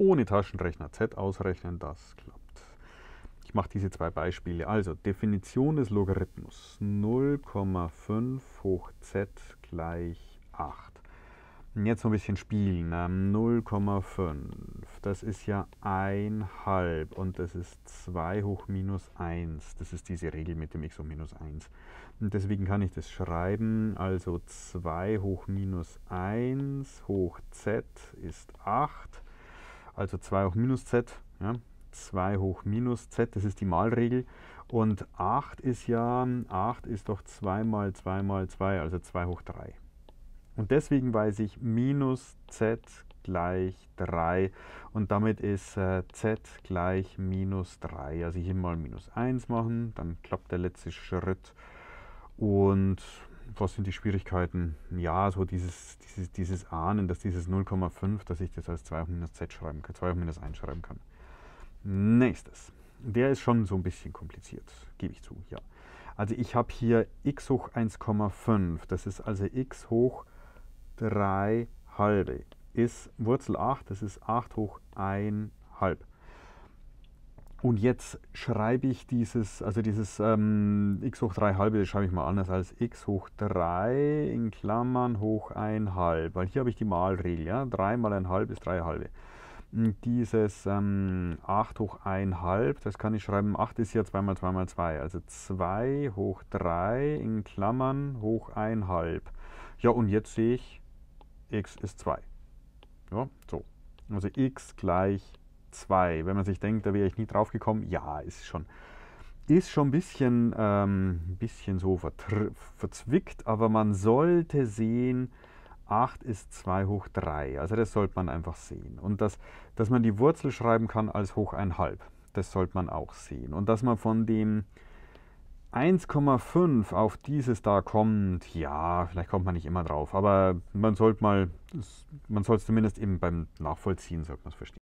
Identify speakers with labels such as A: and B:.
A: ohne Taschenrechner Z ausrechnen, das klappt. Ich mache diese zwei Beispiele. Also Definition des Logarithmus 0,5 hoch Z gleich 8. Und jetzt noch ein bisschen spielen. 0,5, ne? das ist ja 1 halb und das ist 2 hoch minus 1. Das ist diese Regel mit dem x um minus 1. Und deswegen kann ich das schreiben. Also 2 hoch minus 1 hoch z ist 8 also 2 hoch minus z, ja, 2 hoch minus z, das ist die Malregel. Und 8 ist ja, 8 ist doch 2 mal 2 mal 2, also 2 hoch 3. Und deswegen weiß ich minus z gleich 3 und damit ist äh, z gleich minus 3. Also hier mal minus 1 machen, dann klappt der letzte Schritt und was sind die Schwierigkeiten? Ja, so dieses, dieses, dieses Ahnen, dass dieses 0,5, dass ich das als 2 hoch minus z schreiben kann, 2 hoch minus 1 schreiben kann. Nächstes. Der ist schon so ein bisschen kompliziert, gebe ich zu, ja. Also ich habe hier x hoch 1,5, das ist also x hoch 3 halbe, ist Wurzel 8, das ist 8 hoch 1 halb. Und jetzt schreibe ich dieses, also dieses ähm, x hoch 3 halbe, das schreibe ich mal anders als x hoch 3 in Klammern hoch 1 halb, weil hier habe ich die Malregel, ja, 3 mal 1 halb ist 3 halbe. Und dieses ähm, 8 hoch 1 halb, das kann ich schreiben, 8 ist ja 2 mal 2 mal 2, also 2 hoch 3 in Klammern hoch 1 halb. Ja, und jetzt sehe ich, x ist 2. Ja, so. Also x gleich 2. 2. Wenn man sich denkt, da wäre ich nie drauf gekommen, ja, ist schon, ist schon ein bisschen, ähm, bisschen so verzwickt, aber man sollte sehen, 8 ist 2 hoch 3. Also das sollte man einfach sehen. Und das, dass man die Wurzel schreiben kann als hoch 1,5, das sollte man auch sehen. Und dass man von dem 1,5 auf dieses da kommt, ja, vielleicht kommt man nicht immer drauf, aber man sollte mal, man soll es zumindest eben beim Nachvollziehen, sollte man es verstehen.